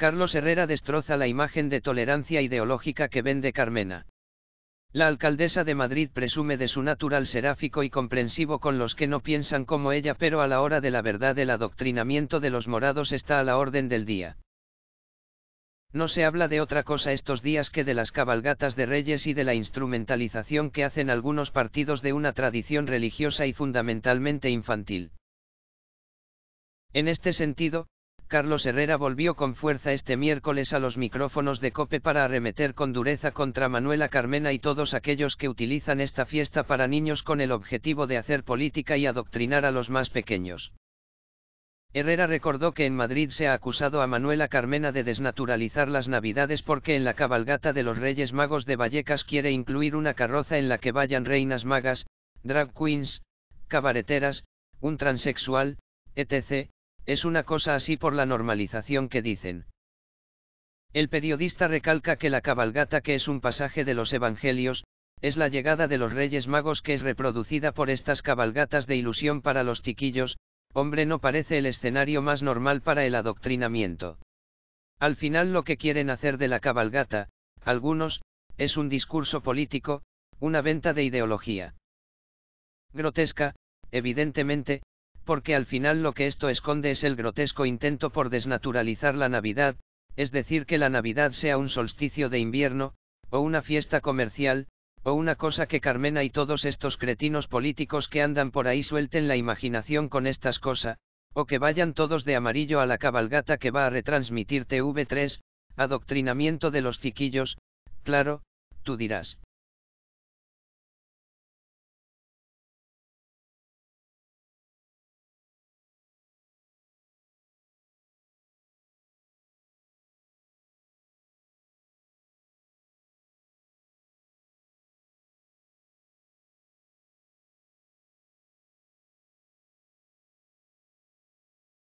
Carlos Herrera destroza la imagen de tolerancia ideológica que vende Carmena. La alcaldesa de Madrid presume de su natural seráfico y comprensivo con los que no piensan como ella, pero a la hora de la verdad el adoctrinamiento de los morados está a la orden del día. No se habla de otra cosa estos días que de las cabalgatas de reyes y de la instrumentalización que hacen algunos partidos de una tradición religiosa y fundamentalmente infantil. En este sentido, Carlos Herrera volvió con fuerza este miércoles a los micrófonos de Cope para arremeter con dureza contra Manuela Carmena y todos aquellos que utilizan esta fiesta para niños con el objetivo de hacer política y adoctrinar a los más pequeños. Herrera recordó que en Madrid se ha acusado a Manuela Carmena de desnaturalizar las Navidades porque en la cabalgata de los Reyes Magos de Vallecas quiere incluir una carroza en la que vayan reinas magas, drag queens, cabareteras, un transexual, etc., es una cosa así por la normalización que dicen. El periodista recalca que la cabalgata que es un pasaje de los Evangelios, es la llegada de los Reyes Magos que es reproducida por estas cabalgatas de ilusión para los chiquillos, hombre no parece el escenario más normal para el adoctrinamiento. Al final lo que quieren hacer de la cabalgata, algunos, es un discurso político, una venta de ideología. Grotesca, evidentemente, porque al final lo que esto esconde es el grotesco intento por desnaturalizar la Navidad, es decir, que la Navidad sea un solsticio de invierno, o una fiesta comercial, o una cosa que Carmena y todos estos cretinos políticos que andan por ahí suelten la imaginación con estas cosas, o que vayan todos de amarillo a la cabalgata que va a retransmitir TV3, adoctrinamiento de los chiquillos, claro, tú dirás.